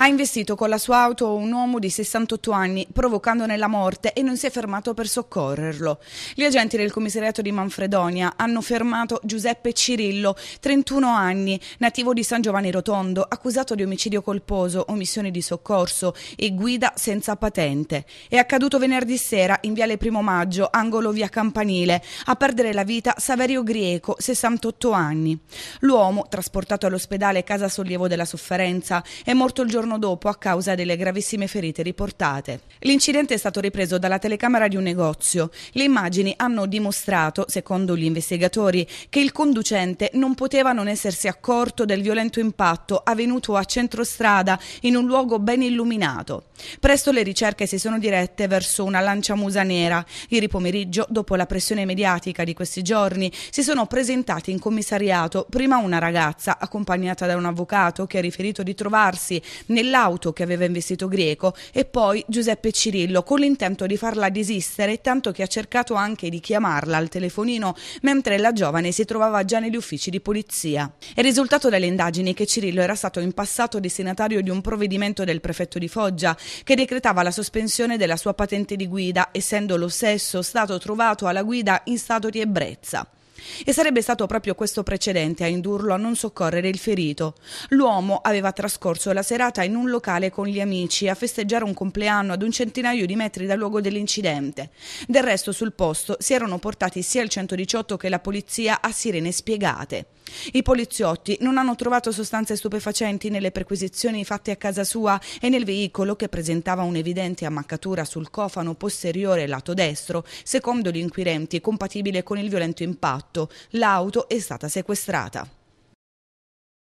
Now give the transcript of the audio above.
Ha investito con la sua auto un uomo di 68 anni, provocandone la morte e non si è fermato per soccorrerlo. Gli agenti del commissariato di Manfredonia hanno fermato Giuseppe Cirillo, 31 anni, nativo di San Giovanni Rotondo, accusato di omicidio colposo, omissione di soccorso e guida senza patente. È accaduto venerdì sera in Viale Primo Maggio, angolo via Campanile, a perdere la vita Saverio Grieco, 68 anni. L'uomo, trasportato all'ospedale Casa Sollievo della Sofferenza, è morto il giorno giorno dopo a causa delle gravissime ferite riportate. L'incidente è stato ripreso dalla telecamera di un negozio. Le immagini hanno dimostrato, secondo gli investigatori, che il conducente non poteva non essersi accorto del violento impatto avvenuto a centrostrada in un luogo ben illuminato. Presto le ricerche si sono dirette verso una lancia musa nera. Ieri pomeriggio, dopo la pressione mediatica di questi giorni, si sono presentati in commissariato prima una ragazza accompagnata da un avvocato che ha riferito di trovarsi nel nell'auto che aveva investito Greco e poi Giuseppe Cirillo con l'intento di farla desistere, tanto che ha cercato anche di chiamarla al telefonino mentre la giovane si trovava già negli uffici di polizia. È risultato dalle indagini che Cirillo era stato in passato destinatario di un provvedimento del prefetto di Foggia che decretava la sospensione della sua patente di guida, essendo lo stesso stato trovato alla guida in stato di ebbrezza. E sarebbe stato proprio questo precedente a indurlo a non soccorrere il ferito. L'uomo aveva trascorso la serata in un locale con gli amici a festeggiare un compleanno ad un centinaio di metri dal luogo dell'incidente. Del resto sul posto si erano portati sia il 118 che la polizia a sirene spiegate. I poliziotti non hanno trovato sostanze stupefacenti nelle perquisizioni fatte a casa sua e nel veicolo che presentava un'evidente ammaccatura sul cofano posteriore lato destro, secondo gli inquirenti compatibile con il violento impatto fatto l'auto è stata sequestrata.